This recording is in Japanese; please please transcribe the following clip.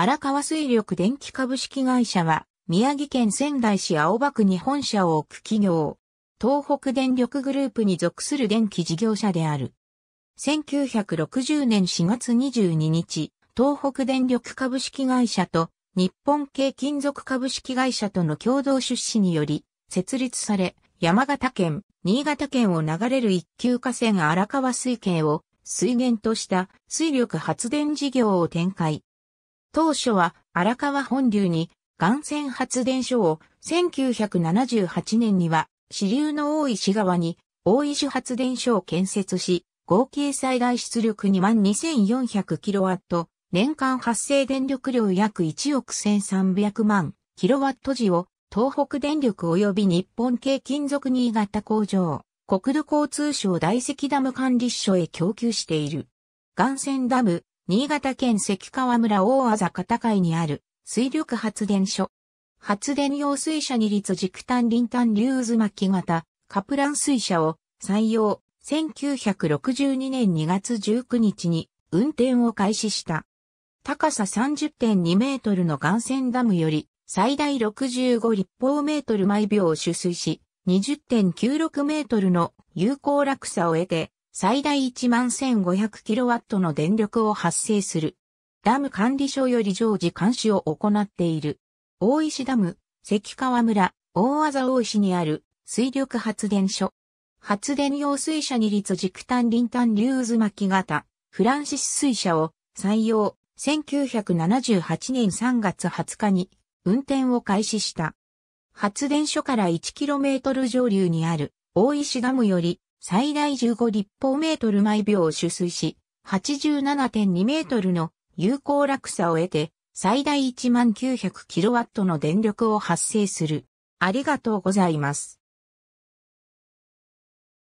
荒川水力電気株式会社は、宮城県仙台市青葉区に本社を置く企業、東北電力グループに属する電気事業者である。1960年4月22日、東北電力株式会社と日本系金属株式会社との共同出資により、設立され、山形県、新潟県を流れる一級河川荒川水系を水源とした水力発電事業を展開。当初は荒川本流に岩泉発電所を1978年には支流の大石川に大石発電所を建設し、合計最大出力 22,400kW、年間発生電力量約1億1300万 kW 時を東北電力及び日本系金属新潟工場、国土交通省大石ダム管理所へ供給している。岩泉ダム、新潟県関川村大字片海にある水力発電所。発電用水車二律軸炭林炭流渦巻き型カプラン水車を採用1962年2月19日に運転を開始した。高さ30.2メートルの岩泉ダムより最大65立方メートル毎秒を取水し、20.96メートルの有効落差を得て、最大1万 1500kW の電力を発生する。ダム管理所より常時監視を行っている。大石ダム、関川村、大技大石にある水力発電所。発電用水車に立軸炭輪炭流渦巻き型、フランシス水車を採用、1978年3月20日に運転を開始した。発電所から 1km 上流にある大石ダムより最大15立方メートル毎秒を取水し、87.2メートルの有効落差を得て、最大1 9 0 0トの電力を発生する。ありがとうございます。